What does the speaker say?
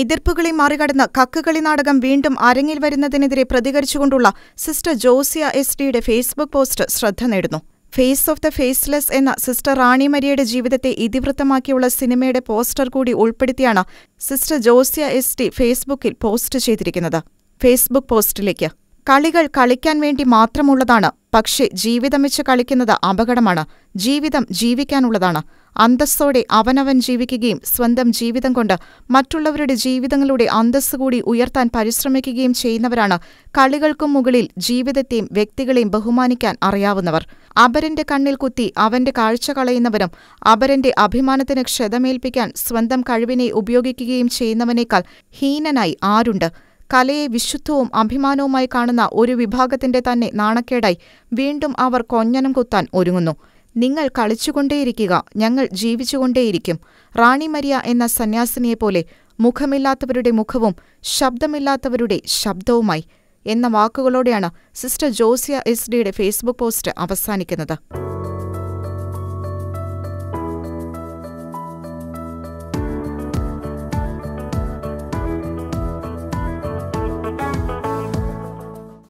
എതിർപ്പുകളെ മറികടന്ന് കക്കുകളി നാടകം വീണ്ടും അരങ്ങിൽ വരുന്നതിനെതിരെ പ്രതികരിച്ചുകൊണ്ടുള്ള സിസ്റ്റർ ജോസിയ എസ് ഡിയുടെ ഫേസ്ബുക്ക് പോസ്റ്റ് ശ്രദ്ധ നേടുന്നു ഫേസ് ഓഫ് ദ ഫേസ്ലെസ് എന്ന സിസ്റ്റർ റാണി മരിയയുടെ ജീവിതത്തെ ഇതിവൃത്തമാക്കിയുള്ള സിനിമയുടെ പോസ്റ്റർ കൂടി ഉൾപ്പെടുത്തിയാണ് സിസ്റ്റർ ജോസിയ എസ് ഫേസ്ബുക്കിൽ പോസ്റ്റ് ചെയ്തിരിക്കുന്നത് ഫേസ്ബുക്ക് പോസ്റ്റിലേക്ക് കളികൾ കളിക്കാൻ വേണ്ടി മാത്രമുള്ളതാണ് പക്ഷേ ജീവിതം വെച്ച് കളിക്കുന്നത് അപകടമാണ് ജീവിതം ജീവിക്കാനുള്ളതാണ് അന്തസ്സോടെ അവനവൻ ജീവിക്കുകയും സ്വന്തം ജീവിതം കൊണ്ട് മറ്റുള്ളവരുടെ ജീവിതങ്ങളുടെ അന്തസ് കൂടി ഉയർത്താൻ പരിശ്രമിക്കുകയും ചെയ്യുന്നവരാണ് കളികൾക്കും മുകളിൽ ജീവിതത്തെയും വ്യക്തികളെയും ബഹുമാനിക്കാൻ അറിയാവുന്നവർ അപരന്റെ കണ്ണിൽ കുത്തി അവന്റെ കാഴ്ച കളയുന്നവരും അപരന്റെ അഭിമാനത്തിന് ക്ഷതമേൽപ്പിക്കാൻ സ്വന്തം കഴിവിനെ ഉപയോഗിക്കുകയും ചെയ്യുന്നവനേക്കാൾ ഹീനനായി ആരുണ്ട് കലയെ വിശുദ്ധവും അഭിമാനവുമായി കാണുന്ന ഒരു വിഭാഗത്തിന്റെ തന്നെ നാണക്കേടായി വീണ്ടും അവർ കൊഞ്ഞനം കുത്താൻ ഒരുങ്ങുന്നു നിങ്ങൾ കളിച്ചുകൊണ്ടേയിരിക്കുക ഞങ്ങൾ ജീവിച്ചുകൊണ്ടേയിരിക്കും റാണി മരിയ എന്ന സന്യാസിനിയെപ്പോലെ മുഖമില്ലാത്തവരുടെ മുഖവും ശബ്ദമില്ലാത്തവരുടെ ശബ്ദവുമായി എന്ന വാക്കുകളോടെയാണ് സിസ്റ്റർ ജോസിയ എസ് ഡിയുടെ ഫേസ്ബുക്ക് പോസ്റ്റ് അവസാനിക്കുന്നത്